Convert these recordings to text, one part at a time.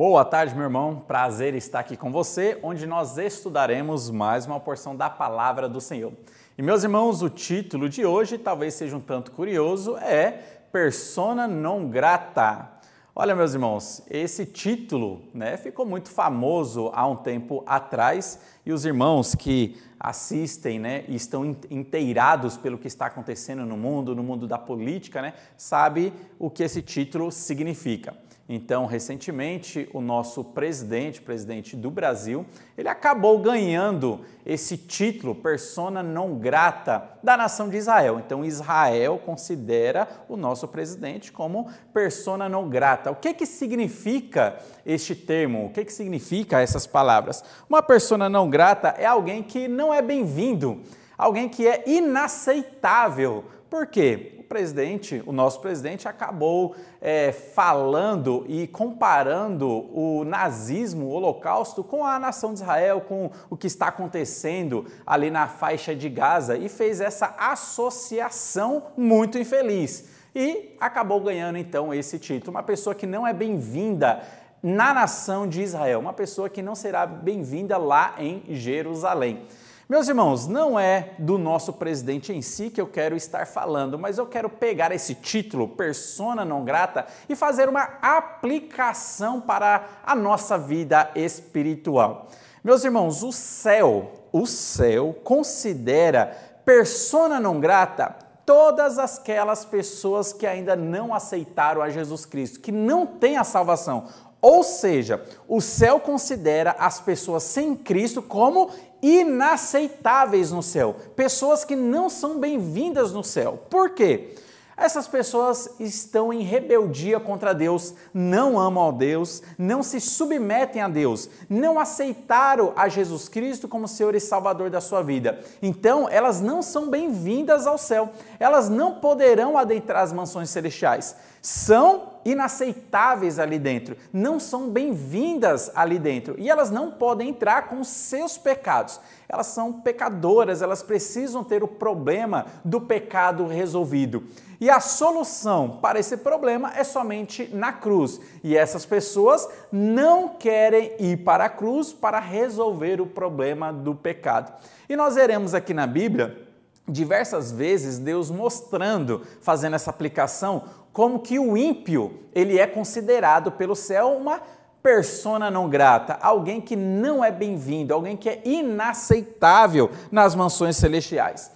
Boa tarde, meu irmão. Prazer estar aqui com você, onde nós estudaremos mais uma porção da palavra do Senhor. E meus irmãos, o título de hoje, talvez seja um tanto curioso, é Persona non grata. Olha, meus irmãos, esse título né, ficou muito famoso há um tempo atrás e os irmãos que assistem né, e estão inteirados pelo que está acontecendo no mundo, no mundo da política, né, sabe o que esse título significa. Então, recentemente, o nosso presidente, presidente do Brasil, ele acabou ganhando esse título, persona não grata, da nação de Israel. Então, Israel considera o nosso presidente como persona não grata. O que, que significa este termo? O que, que significa essas palavras? Uma persona não grata é alguém que não é bem-vindo, alguém que é inaceitável porque O presidente, o nosso presidente, acabou é, falando e comparando o nazismo, o holocausto, com a nação de Israel, com o que está acontecendo ali na faixa de Gaza e fez essa associação muito infeliz. E acabou ganhando então esse título. Uma pessoa que não é bem-vinda na nação de Israel, uma pessoa que não será bem-vinda lá em Jerusalém. Meus irmãos, não é do nosso presidente em si que eu quero estar falando, mas eu quero pegar esse título, persona não grata, e fazer uma aplicação para a nossa vida espiritual. Meus irmãos, o céu, o céu considera persona não grata todas aquelas pessoas que ainda não aceitaram a Jesus Cristo, que não têm a salvação. Ou seja, o céu considera as pessoas sem Cristo como inaceitáveis no céu, pessoas que não são bem-vindas no céu. Por quê? Essas pessoas estão em rebeldia contra Deus, não amam a Deus, não se submetem a Deus, não aceitaram a Jesus Cristo como Senhor e Salvador da sua vida. Então, elas não são bem-vindas ao céu, elas não poderão adentrar as mansões celestiais são inaceitáveis ali dentro, não são bem-vindas ali dentro e elas não podem entrar com seus pecados. Elas são pecadoras, elas precisam ter o problema do pecado resolvido. E a solução para esse problema é somente na cruz. E essas pessoas não querem ir para a cruz para resolver o problema do pecado. E nós veremos aqui na Bíblia diversas vezes Deus mostrando, fazendo essa aplicação, como que o ímpio ele é considerado pelo céu uma persona não grata, alguém que não é bem-vindo, alguém que é inaceitável nas mansões celestiais.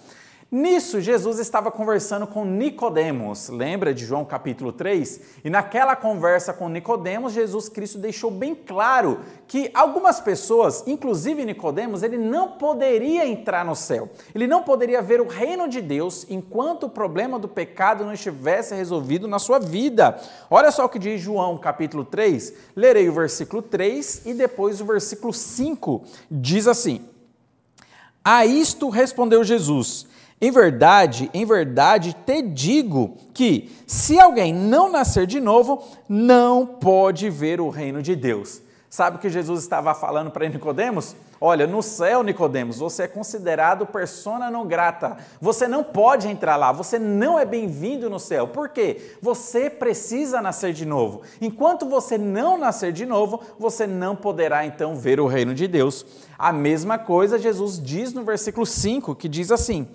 Nisso, Jesus estava conversando com Nicodemos. Lembra de João capítulo 3? E naquela conversa com Nicodemos, Jesus Cristo deixou bem claro que algumas pessoas, inclusive Nicodemos, ele não poderia entrar no céu. Ele não poderia ver o reino de Deus enquanto o problema do pecado não estivesse resolvido na sua vida. Olha só o que diz João capítulo 3. Lerei o versículo 3 e depois o versículo 5. Diz assim: A isto respondeu Jesus: em verdade, em verdade te digo que se alguém não nascer de novo, não pode ver o reino de Deus. Sabe o que Jesus estava falando para Nicodemos? Olha, no céu, Nicodemos, você é considerado persona não grata. Você não pode entrar lá, você não é bem-vindo no céu. Por quê? Você precisa nascer de novo. Enquanto você não nascer de novo, você não poderá então ver o reino de Deus. A mesma coisa Jesus diz no versículo 5, que diz assim: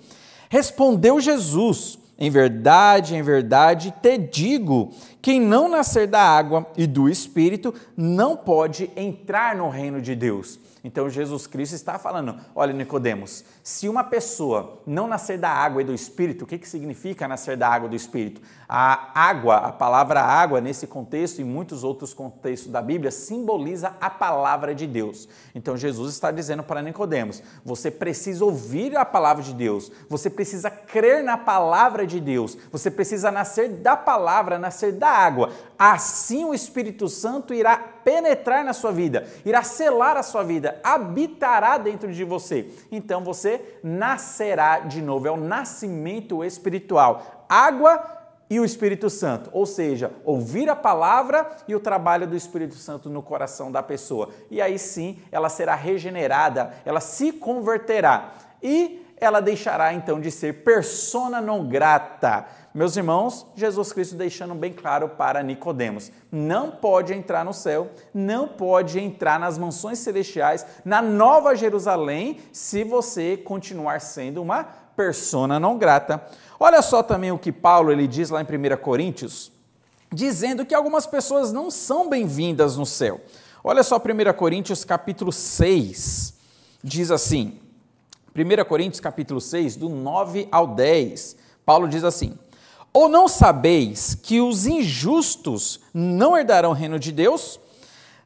Respondeu Jesus: em verdade, em verdade, te digo: quem não nascer da água e do Espírito não pode entrar no reino de Deus. Então Jesus Cristo está falando: olha, Nicodemos, se uma pessoa não nascer da água e do Espírito, o que, que significa nascer da água e do Espírito? A água, a palavra água, nesse contexto e muitos outros contextos da Bíblia, simboliza a palavra de Deus. Então Jesus está dizendo para Nicodemos: você precisa ouvir a palavra de Deus, você precisa crer na palavra de de Deus. Você precisa nascer da palavra, nascer da água. Assim o Espírito Santo irá penetrar na sua vida, irá selar a sua vida, habitará dentro de você. Então você nascerá de novo. É o nascimento espiritual. Água e o Espírito Santo, ou seja, ouvir a palavra e o trabalho do Espírito Santo no coração da pessoa. E aí sim ela será regenerada, ela se converterá. E ela deixará então de ser persona non grata. Meus irmãos, Jesus Cristo deixando bem claro para Nicodemos, não pode entrar no céu, não pode entrar nas mansões celestiais, na Nova Jerusalém, se você continuar sendo uma persona não grata. Olha só também o que Paulo ele diz lá em 1 Coríntios, dizendo que algumas pessoas não são bem-vindas no céu. Olha só 1 Coríntios capítulo 6, diz assim: 1 Coríntios capítulo 6, do 9 ao 10, Paulo diz assim: Ou não sabeis que os injustos não herdarão o reino de Deus?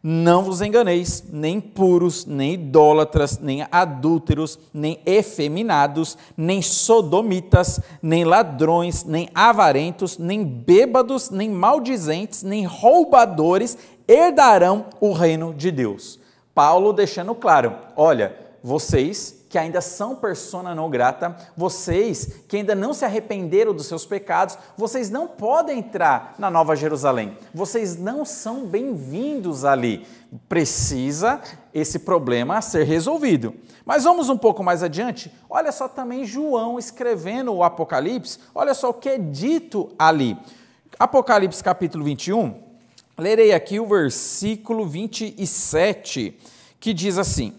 Não vos enganeis, nem puros, nem idólatras, nem adúlteros, nem efeminados, nem sodomitas, nem ladrões, nem avarentos, nem bêbados, nem maldizentes, nem roubadores herdarão o reino de Deus. Paulo deixando claro: olha, vocês que ainda são persona não grata, vocês que ainda não se arrependeram dos seus pecados, vocês não podem entrar na Nova Jerusalém. Vocês não são bem-vindos ali. Precisa esse problema ser resolvido. Mas vamos um pouco mais adiante. Olha só também João escrevendo o Apocalipse. Olha só o que é dito ali. Apocalipse capítulo 21. Lerei aqui o versículo 27, que diz assim: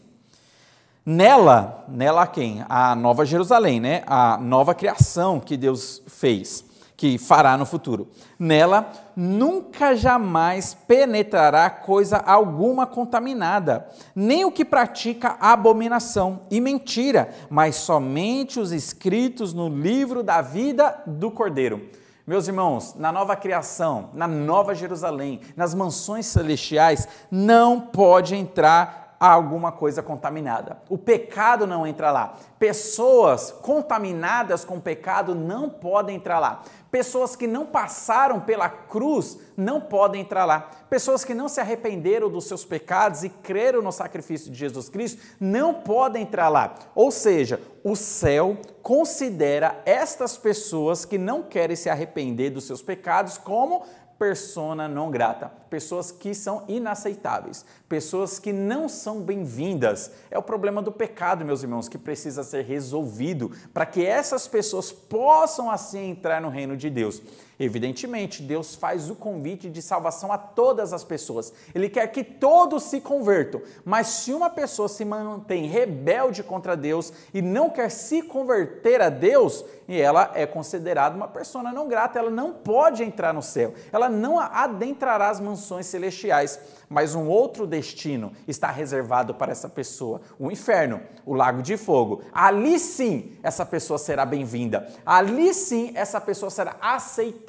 Nela, nela quem? A Nova Jerusalém, né? A nova criação que Deus fez, que fará no futuro. Nela nunca jamais penetrará coisa alguma contaminada, nem o que pratica abominação e mentira, mas somente os escritos no livro da vida do Cordeiro. Meus irmãos, na nova criação, na nova Jerusalém, nas mansões celestiais, não pode entrar há alguma coisa contaminada. O pecado não entra lá. Pessoas contaminadas com pecado não podem entrar lá. Pessoas que não passaram pela cruz não podem entrar lá. Pessoas que não se arrependeram dos seus pecados e creram no sacrifício de Jesus Cristo não podem entrar lá. Ou seja, o céu considera estas pessoas que não querem se arrepender dos seus pecados como persona não grata, pessoas que são inaceitáveis, pessoas que não são bem-vindas. É o problema do pecado, meus irmãos, que precisa ser resolvido para que essas pessoas possam assim entrar no reino de Deus. Evidentemente, Deus faz o convite de salvação a todas as pessoas. Ele quer que todos se convertam. Mas se uma pessoa se mantém rebelde contra Deus e não quer se converter a Deus, e ela é considerada uma pessoa não grata, ela não pode entrar no céu. Ela não adentrará as mansões celestiais, mas um outro destino está reservado para essa pessoa, o inferno, o lago de fogo. Ali sim, essa pessoa será bem-vinda. Ali sim, essa pessoa será aceitada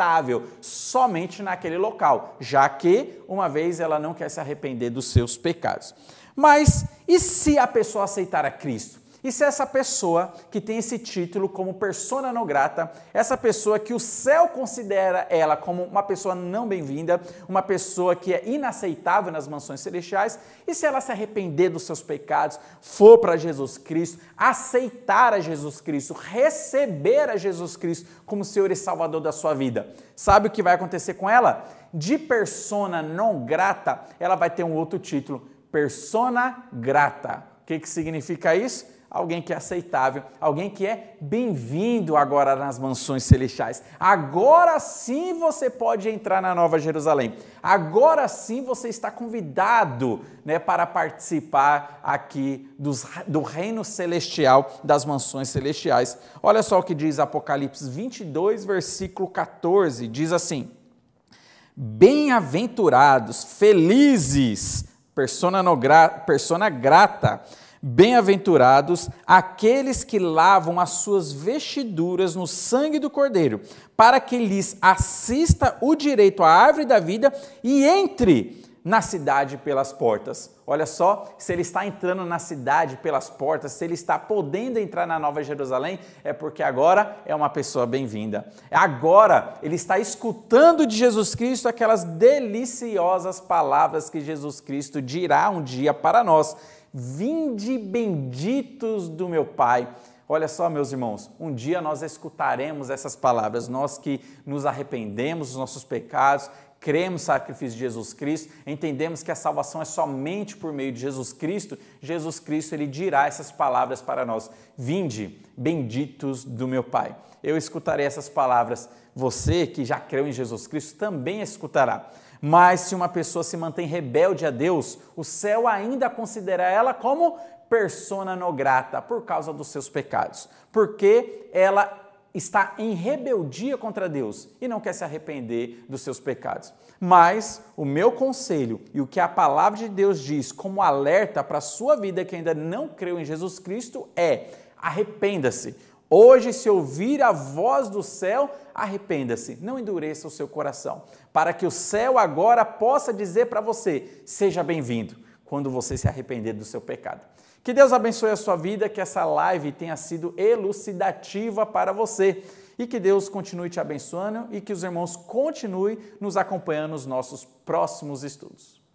somente naquele local, já que, uma vez, ela não quer se arrepender dos seus pecados. Mas e se a pessoa aceitar a Cristo? E se essa pessoa que tem esse título como persona não grata, essa pessoa que o céu considera ela como uma pessoa não bem-vinda, uma pessoa que é inaceitável nas mansões celestiais, e se ela se arrepender dos seus pecados, for para Jesus Cristo, aceitar a Jesus Cristo, receber a Jesus Cristo como Senhor e Salvador da sua vida, sabe o que vai acontecer com ela? De persona não grata, ela vai ter um outro título, persona grata. O que, que significa isso? alguém que é aceitável, alguém que é bem-vindo agora nas mansões celestiais. Agora sim você pode entrar na Nova Jerusalém. Agora sim você está convidado né, para participar aqui dos, do reino celestial, das mansões celestiais. Olha só o que diz Apocalipse 22, versículo 14: diz assim. Bem-aventurados, felizes, persona, no gra, persona grata, Bem-aventurados aqueles que lavam as suas vestiduras no sangue do Cordeiro, para que lhes assista o direito à árvore da vida e entre na cidade pelas portas. Olha só, se ele está entrando na cidade pelas portas, se ele está podendo entrar na Nova Jerusalém, é porque agora é uma pessoa bem-vinda. Agora ele está escutando de Jesus Cristo aquelas deliciosas palavras que Jesus Cristo dirá um dia para nós. Vinde benditos do meu Pai. Olha só, meus irmãos, um dia nós escutaremos essas palavras, nós que nos arrependemos dos nossos pecados, cremos no sacrifício de Jesus Cristo, entendemos que a salvação é somente por meio de Jesus Cristo, Jesus Cristo ele dirá essas palavras para nós: Vinde, benditos do meu Pai. Eu escutarei essas palavras. Você que já creu em Jesus Cristo também escutará. Mas se uma pessoa se mantém rebelde a Deus, o céu ainda considera ela como persona non grata por causa dos seus pecados, porque ela está em rebeldia contra Deus e não quer se arrepender dos seus pecados. Mas o meu conselho e o que a palavra de Deus diz como alerta para a sua vida que ainda não creu em Jesus Cristo é: arrependa-se. Hoje, se ouvir a voz do céu, arrependa-se, não endureça o seu coração, para que o céu agora possa dizer para você: seja bem-vindo, quando você se arrepender do seu pecado. Que Deus abençoe a sua vida, que essa live tenha sido elucidativa para você e que Deus continue te abençoando e que os irmãos continuem nos acompanhando nos nossos próximos estudos.